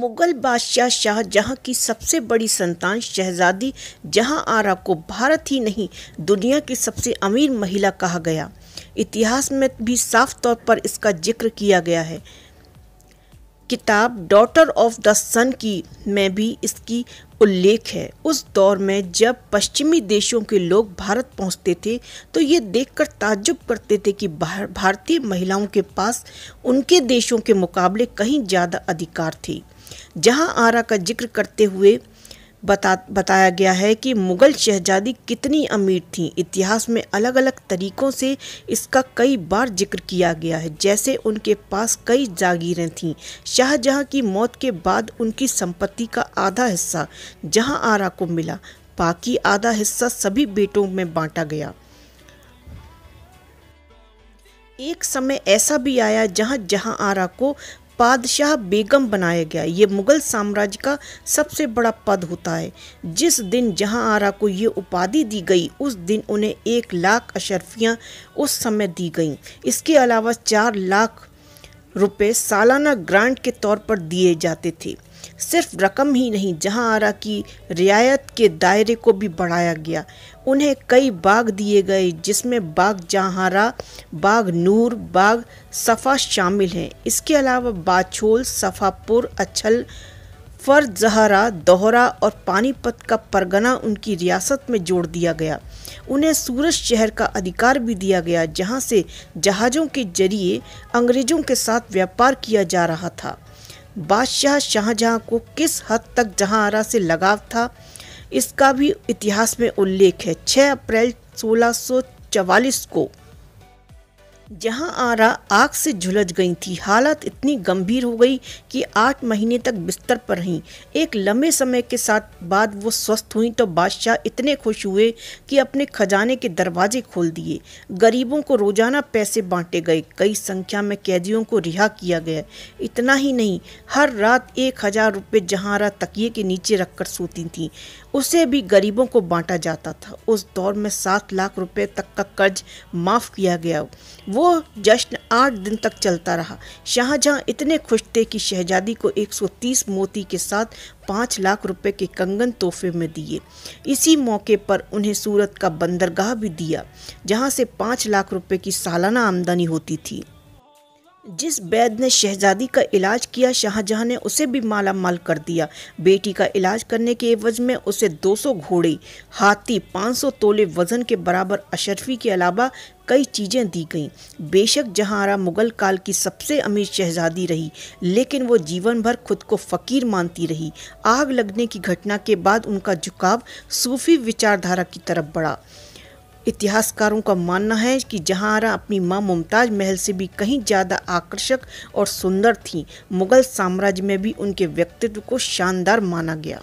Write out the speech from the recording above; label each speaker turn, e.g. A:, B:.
A: मुग़ल बादशाह शाहजहाँ की सबसे बड़ी संतान शहज़ादी जहाँ आरा को भारत ही नहीं दुनिया की सबसे अमीर महिला कहा गया इतिहास में भी साफ तौर पर इसका जिक्र किया गया है किताब डॉटर ऑफ द सन की में भी इसकी उल्लेख है उस दौर में जब पश्चिमी देशों के लोग भारत पहुंचते थे तो ये देखकर ताज्जुब करते थे कि भारतीय महिलाओं के पास उनके देशों के मुकाबले कहीं ज़्यादा अधिकार थी जहां आरा का जिक्र करते हुए बता बताया गया है कि मुग़ल शहजादी कितनी अमीर थी इतिहास में अलग अलग तरीक़ों से इसका कई बार जिक्र किया गया है जैसे उनके पास कई जागीरें थीं शाहजहां की मौत के बाद उनकी संपत्ति का आधा हिस्सा जहां आरा को मिला बाकी आधा हिस्सा सभी बेटों में बांटा गया एक समय ऐसा भी आया जहां जहां आरा को बादशाह बेगम बनाया गया ये मुग़ल साम्राज्य का सबसे बड़ा पद होता है जिस दिन जहां आरा को ये उपाधि दी गई उस दिन उन्हें एक लाख अशरफियां उस समय दी गईं इसके अलावा चार लाख रुपए सालाना ग्रांट के तौर पर दिए जाते थे सिर्फ रकम ही नहीं जहां आरा की रियायत के दायरे को भी बढ़ाया गया उन्हें कई बाग दिए गए जिसमें बाग जहारा बाग नूर बाग सफ़ा शामिल हैं इसके अलावा बाछोल सफ़ापुर अच्छल फर जहरा दोहरा और पानीपत का परगना उनकी रियासत में जोड़ दिया गया उन्हें सूरज शहर का अधिकार भी दिया गया जहां से जहाज़ों के जरिए अंग्रेज़ों के साथ व्यापार किया जा रहा था बादशाह शाहजहाँ को किस हद तक आरा से लगाव था इसका भी इतिहास में उल्लेख है 6 अप्रैल 1644 को जहां आरा आग से झुलझ गई थी हालत इतनी गंभीर हो गई कि आठ महीने तक बिस्तर पर रहीं एक लंबे समय के साथ बाद वो स्वस्थ हुई तो बादशाह इतने खुश हुए कि अपने खजाने के दरवाजे खोल दिए गरीबों को रोजाना पैसे बांटे गए कई संख्या में कैदियों को रिहा किया गया इतना ही नहीं हर रात एक हज़ार रुपये जहाँ आरा तकिए के नीचे रखकर सोती थी उसे भी गरीबों को बांटा जाता था उस दौर में सात लाख रुपये तक का कर्ज माफ़ किया गया वो वो जश्न आठ दिन तक चलता रहा शाहजहां इतने खुश थे कि शहजादी को 130 मोती के साथ पाँच लाख रुपए के कंगन तोहफे में दिए इसी मौके पर उन्हें सूरत का बंदरगाह भी दिया जहां से पाँच लाख रुपए की सालाना आमदनी होती थी जिस बैद ने शहजादी का इलाज किया शाहजहां ने उसे भी माला माल कर दिया बेटी का इलाज करने के एवज में उसे 200 घोड़े हाथी 500 तोले वजन के बराबर अशरफी के अलावा कई चीज़ें दी गईं बेशक जहारा मुग़ल काल की सबसे अमीर शहजादी रही लेकिन वो जीवन भर खुद को फ़कीर मानती रही आग लगने की घटना के बाद उनका झुकाव सूफी विचारधारा की तरफ बढ़ा इतिहासकारों का मानना है कि जहांरा अपनी मां मुमताज महल से भी कहीं ज़्यादा आकर्षक और सुंदर थी मुगल साम्राज्य में भी उनके व्यक्तित्व को शानदार माना गया